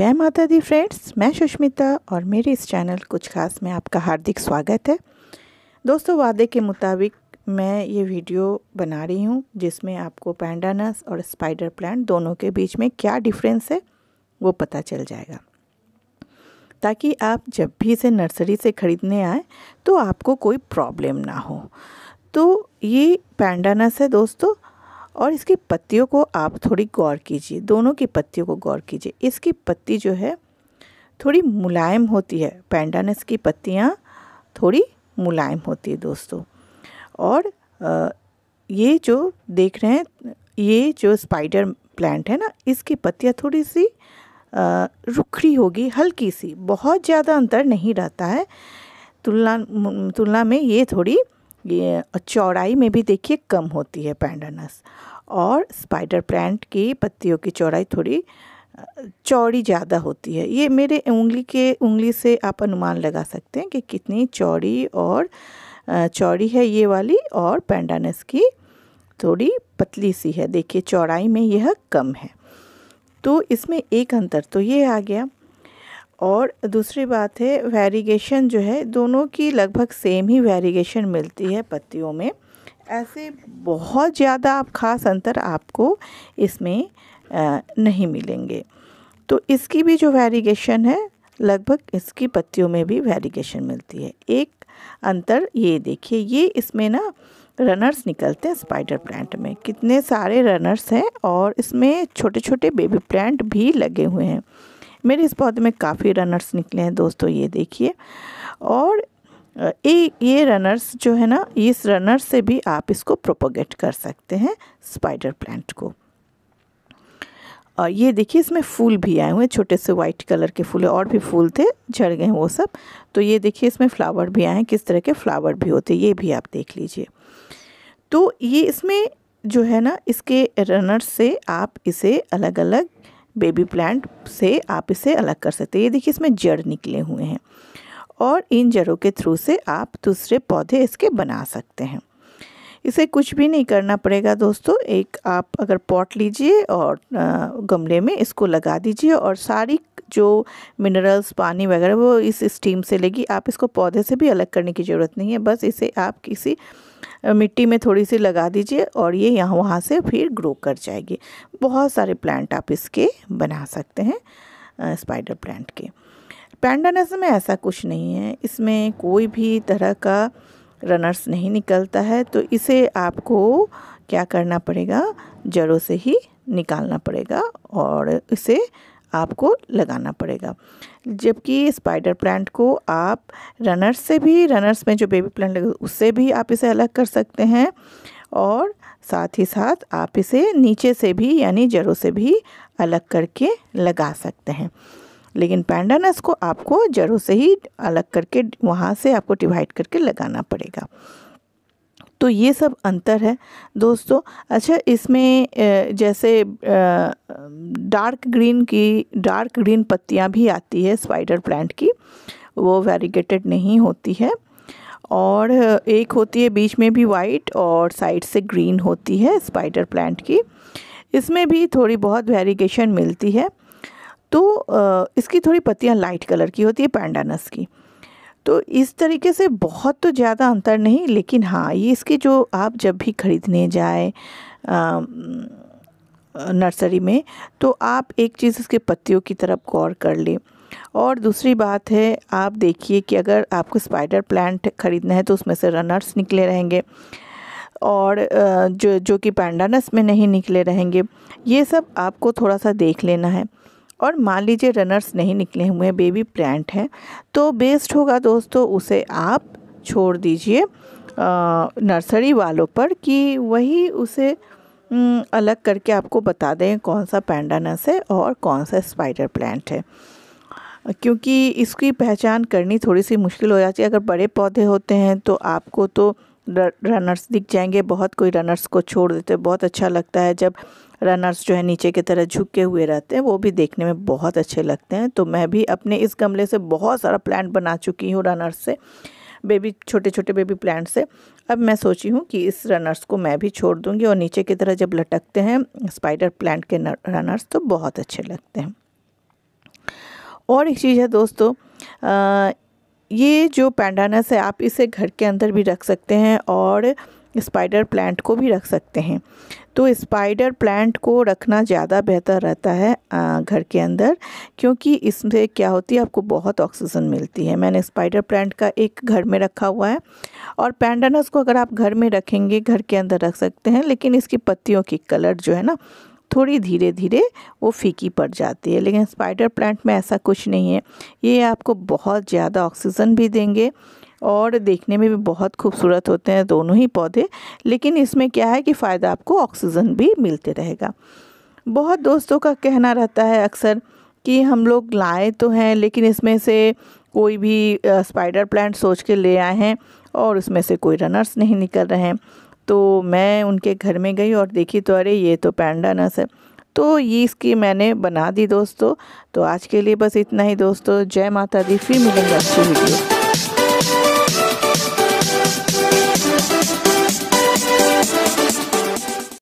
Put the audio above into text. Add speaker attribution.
Speaker 1: जय माता दी फ्रेंड्स मैं सुष्मिता और मेरे इस चैनल कुछ खास में आपका हार्दिक स्वागत है दोस्तों वादे के मुताबिक मैं ये वीडियो बना रही हूँ जिसमें आपको पैंडानस और स्पाइडर प्लांट दोनों के बीच में क्या डिफरेंस है वो पता चल जाएगा ताकि आप जब भी इसे नर्सरी से ख़रीदने आए तो आपको कोई प्रॉब्लम ना हो तो ये पैंडानस है दोस्तों और इसकी पत्तियों को आप थोड़ी गौर कीजिए दोनों की पत्तियों को गौर कीजिए इसकी पत्ती जो है थोड़ी मुलायम होती है पैंडानस की पत्तियाँ थोड़ी मुलायम होती है दोस्तों और ये जो देख रहे हैं ये जो स्पाइडर प्लांट है ना इसकी पत्तियाँ थोड़ी सी रुखड़ी होगी हल्की सी बहुत ज़्यादा अंतर नहीं रहता है तुलना तुलना में ये थोड़ी चौड़ाई में भी देखिए कम होती है पैंडनस और स्पाइडर प्लांट की पत्तियों की चौड़ाई थोड़ी चौड़ी ज़्यादा होती है ये मेरे उंगली के उंगली से आप अनुमान लगा सकते हैं कि कितनी चौड़ी और चौड़ी है ये वाली और पैंडानस की थोड़ी पतली सी है देखिए चौड़ाई में यह कम है तो इसमें एक अंतर तो ये आ गया और दूसरी बात है वेरिएशन जो है दोनों की लगभग सेम ही वेरिएशन मिलती है पत्तियों में ऐसे बहुत ज़्यादा आप खास अंतर आपको इसमें नहीं मिलेंगे तो इसकी भी जो वेरिएशन है लगभग इसकी पत्तियों में भी वेरिएशन मिलती है एक अंतर ये देखिए ये इसमें ना रनर्स निकलते हैं स्पाइडर प्लांट में कितने सारे रनर्स हैं और इसमें छोटे छोटे बेबी प्लांट भी लगे हुए हैं मेरे इस पौधे में काफ़ी रनर्स निकले हैं दोस्तों ये देखिए और ये ये रनर्स जो है ना इस रनर से भी आप इसको प्रोपोगेट कर सकते हैं स्पाइडर प्लांट को और ये देखिए इसमें फूल भी आए हुए हैं छोटे से वाइट कलर के फूल और भी फूल थे झड़ गए हैं वो सब तो ये देखिए इसमें फ्लावर भी आए हैं किस तरह के फ्लावर भी होते हैं ये भी आप देख लीजिए तो ये इसमें जो है ना इसके रनर से आप इसे अलग अलग बेबी प्लांट से आप इसे अलग कर सकते हैं ये देखिए इसमें जड़ निकले हुए हैं और इन जड़ों के थ्रू से आप दूसरे पौधे इसके बना सकते हैं इसे कुछ भी नहीं करना पड़ेगा दोस्तों एक आप अगर पॉट लीजिए और गमले में इसको लगा दीजिए और सारी जो मिनरल्स पानी वगैरह वो इस स्टीम से लेगी आप इसको पौधे से भी अलग करने की ज़रूरत नहीं है बस इसे आप किसी मिट्टी में थोड़ी सी लगा दीजिए और ये यहाँ वहाँ से फिर ग्रो कर जाएगी बहुत सारे प्लांट आप इसके बना सकते हैं स्पाइडर प्लांट के पैंडानस में ऐसा कुछ नहीं है इसमें कोई भी तरह का रनर्स नहीं निकलता है तो इसे आपको क्या करना पड़ेगा जड़ों से ही निकालना पड़ेगा और इसे आपको लगाना पड़ेगा जबकि स्पाइडर प्लांट को आप रनर्स से भी रनर्स में जो बेबी प्लांट लगे उससे भी आप इसे अलग कर सकते हैं और साथ ही साथ आप इसे नीचे से भी यानी जड़ों से भी अलग करके लगा सकते हैं लेकिन पैंडानस को आपको जड़ों से ही अलग करके वहाँ से आपको डिवाइड करके लगाना पड़ेगा तो ये सब अंतर है दोस्तों अच्छा इसमें जैसे डार्क ग्रीन की डार्क ग्रीन पत्तियां भी आती है स्पाइडर प्लांट की वो वेरीगेटेड नहीं होती है और एक होती है बीच में भी वाइट और साइड से ग्रीन होती है स्पाइडर प्लांट की इसमें भी थोड़ी बहुत वेरीगेशन मिलती है तो इसकी थोड़ी पत्तियाँ लाइट कलर की होती है पैंडानस की तो इस तरीके से बहुत तो ज़्यादा अंतर नहीं लेकिन हाँ ये इसके जो आप जब भी ख़रीदने जाए नर्सरी में तो आप एक चीज़ इसके पत्तियों की तरफ गौर कर लें और दूसरी बात है आप देखिए कि अगर आपको स्पाइडर प्लांट ख़रीदना है तो उसमें से रनर्स निकले रहेंगे और जो जो कि पैंडानस में नहीं निकले रहेंगे ये सब आपको थोड़ा सा देख लेना है और मान लीजिए रनर्स नहीं निकले हुए हैं बेबी प्लांट हैं तो बेस्ट होगा दोस्तों उसे आप छोड़ दीजिए नर्सरी वालों पर कि वही उसे अलग करके आपको बता दें कौन सा पैंडानस है और कौन सा स्पाइडर प्लांट है क्योंकि इसकी पहचान करनी थोड़ी सी मुश्किल हो जाती है अगर बड़े पौधे होते हैं तो आपको तो रनर्स दिख जाएंगे बहुत कोई रनर्स को छोड़ देते बहुत अच्छा लगता है जब रनर्स जो है नीचे की तरह झुके हुए रहते हैं वो भी देखने में बहुत अच्छे लगते हैं तो मैं भी अपने इस गमले से बहुत सारा प्लांट बना चुकी हूँ रनर्स से बेबी छोटे छोटे बेबी प्लांट से अब मैं सोची हूँ कि इस रनर्स को मैं भी छोड़ दूँगी और नीचे की तरह जब लटकते हैं स्पाइडर प्लांट के रनर्स तो बहुत अच्छे लगते हैं और एक चीज़ है दोस्तों आ, ये जो पैंडानस है आप इसे घर के अंदर भी रख सकते हैं और स्पाइडर प्लांट को भी रख सकते हैं तो स्पाइडर प्लांट को रखना ज़्यादा बेहतर रहता है घर के अंदर क्योंकि इसमें क्या होती है आपको बहुत ऑक्सीजन मिलती है मैंने स्पाइडर प्लांट का एक घर में रखा हुआ है और पैंडनस को अगर आप घर में रखेंगे घर के अंदर रख सकते हैं लेकिन इसकी पत्तियों की कलर जो है ना थोड़ी धीरे धीरे वो फीकी पड़ जाती है लेकिन स्पाइडर प्लांट में ऐसा कुछ नहीं है ये आपको बहुत ज़्यादा ऑक्सीजन भी देंगे और देखने में भी बहुत खूबसूरत होते हैं दोनों ही पौधे लेकिन इसमें क्या है कि फ़ायदा आपको ऑक्सीजन भी मिलते रहेगा बहुत दोस्तों का कहना रहता है अक्सर कि हम लोग लाए तो हैं लेकिन इसमें से कोई भी स्पाइडर प्लांट सोच के ले आए हैं और उसमें से कोई रनर्स नहीं निकल रहे हैं तो मैं उनके घर में गई और देखी तो अरे ये तो पैंडा नस है तो ये इसकी मैंने बना दी दोस्तों तो आज के लिए बस इतना ही दोस्तों जय माता दी फिर मिलेंगे अच्छी वीडियो